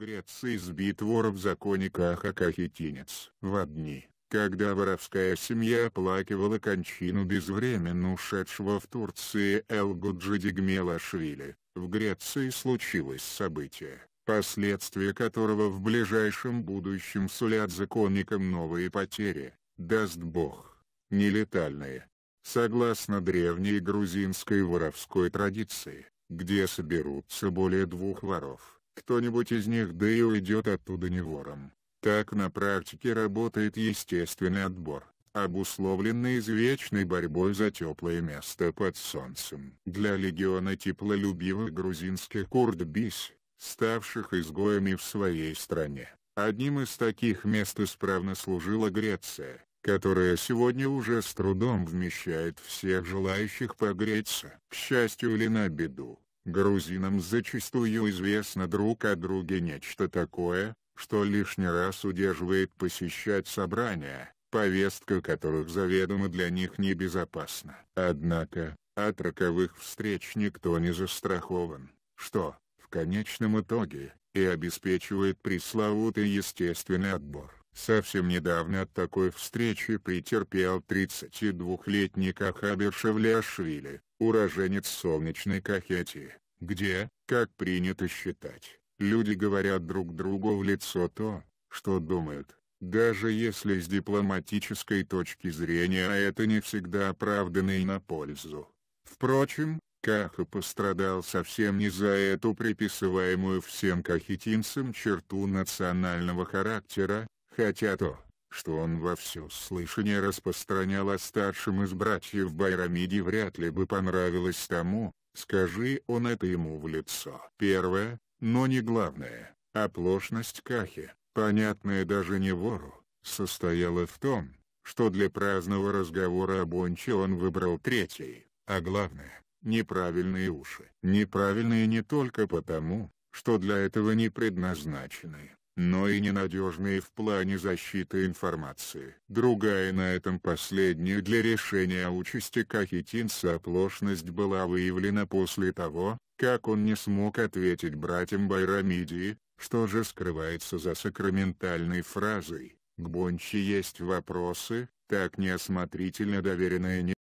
Греции сбит вором законника Ахакахитинец. В одни, когда воровская семья оплакивала кончину безвременно ушедшего в Турции Элгуджиди Гмелашвили, в Греции случилось событие, последствия которого в ближайшем будущем сулят законникам новые потери, даст Бог, нелетальные. Согласно древней грузинской воровской традиции, где соберутся более двух воров, кто-нибудь из них да и уйдет оттуда не вором. Так на практике работает естественный отбор, обусловленный извечной борьбой за теплое место под солнцем. Для легиона теплолюбивых грузинских курдбис, ставших изгоями в своей стране, одним из таких мест исправно служила Греция, которая сегодня уже с трудом вмещает всех желающих погреться, к счастью или на беду. Грузинам зачастую известно друг о друге нечто такое, что лишний раз удерживает посещать собрания, повестка которых заведомо для них небезопасна. Однако, от роковых встреч никто не застрахован, что, в конечном итоге, и обеспечивает пресловутый естественный отбор. Совсем недавно от такой встречи претерпел 32-летний Кахабер Шевляшвили, уроженец солнечной Кахетии, где, как принято считать, люди говорят друг другу в лицо то, что думают, даже если с дипломатической точки зрения а это не всегда оправданно и на пользу. Впрочем, Каха пострадал совсем не за эту приписываемую всем кахетинцам черту национального характера, хотя то, что он во все слышание распространял о старшем из братьев Байрамиде вряд ли бы понравилось тому, скажи он это ему в лицо. Первое, но не главное, оплошность Кахи, понятная даже не вору, состояла в том, что для праздного разговора об Онче он выбрал третий, а главное, неправильные уши. Неправильные не только потому, что для этого не предназначены, но и ненадежные в плане защиты информации. Другая на этом последняя для решения участи Кахетинца оплошность была выявлена после того, как он не смог ответить братьям Байрамидии, что же скрывается за сакраментальной фразой «К Бончи есть вопросы, так неосмотрительно доверенное не